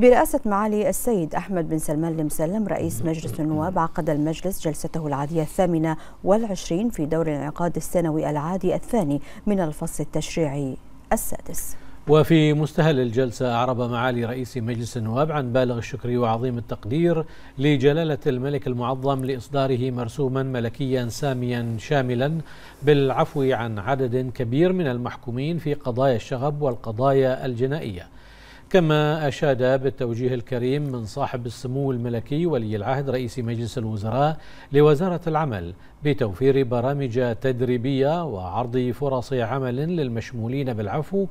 برئاسة معالي السيد أحمد بن سلمان المسلم رئيس مجلس النواب عقد المجلس جلسته العادية الثامنة والعشرين في دور الانعقاد السنوي العادي الثاني من الفصل التشريعي السادس وفي مستهل الجلسة أعرب معالي رئيس مجلس النواب عن بالغ الشكر وعظيم التقدير لجلالة الملك المعظم لإصداره مرسوما ملكيا ساميا شاملا بالعفو عن عدد كبير من المحكومين في قضايا الشغب والقضايا الجنائية كما أشاد بالتوجيه الكريم من صاحب السمو الملكي ولي العهد رئيس مجلس الوزراء لوزارة العمل بتوفير برامج تدريبية وعرض فرص عمل للمشمولين بالعفو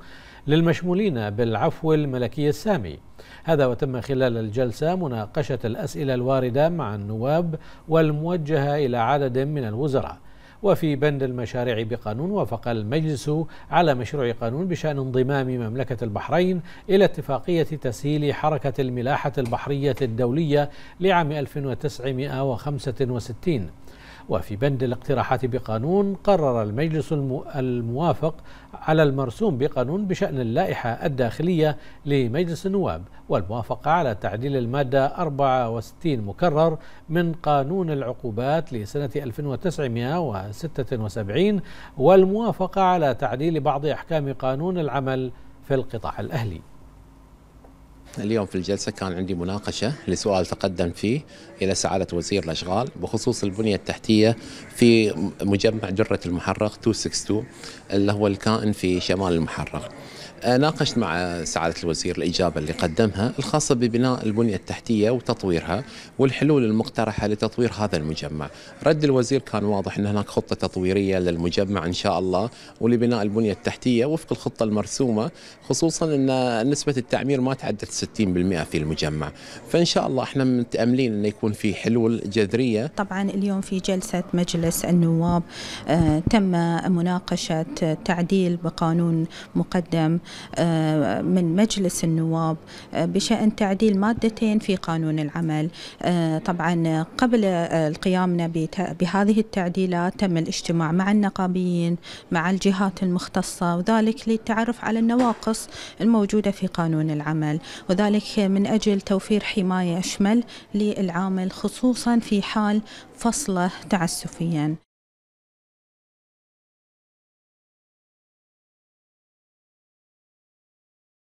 للمشمولين بالعفو الملكي السامي هذا وتم خلال الجلسة مناقشة الأسئلة الواردة مع النواب والموجهة إلى عدد من الوزراء وفي بند المشاريع بقانون وافق المجلس على مشروع قانون بشأن انضمام مملكة البحرين إلى اتفاقية تسهيل حركة الملاحة البحرية الدولية لعام 1965 وفي بند الاقتراحات بقانون قرر المجلس الموافق على المرسوم بقانون بشأن اللائحة الداخلية لمجلس النواب والموافقة على تعديل المادة 64 مكرر من قانون العقوبات لسنة 1976 والموافقة على تعديل بعض أحكام قانون العمل في القطاع الأهلي اليوم في الجلسة كان عندي مناقشة لسؤال تقدم فيه إلى سعادة وزير الأشغال بخصوص البنية التحتية في مجمع درة المحرق 262 اللي هو الكائن في شمال المحرق آه، ناقشت مع سعادة الوزير الإجابة اللي قدمها الخاصة ببناء البنية التحتية وتطويرها والحلول المقترحة لتطوير هذا المجمع رد الوزير كان واضح أن هناك خطة تطويرية للمجمع إن شاء الله ولبناء البنية التحتية وفق الخطة المرسومة خصوصا أن نسبة التعمير ما تعدت 60% في المجمع فإن شاء الله احنا متأملين أن يكون في حلول جذرية طبعا اليوم في جلسة مجلس النواب آه، تم مناقشة تعديل بقانون مقدم آه، من مجلس النواب آه، بشأن تعديل مادتين في قانون العمل آه، طبعا قبل قيامنا بهذه التعديلات تم الاجتماع مع النقابيين مع الجهات المختصة وذلك للتعرف على النواقص الموجودة في قانون العمل وذلك من أجل توفير حماية أشمل للعامل خصوصا في حال فصله تعسفيا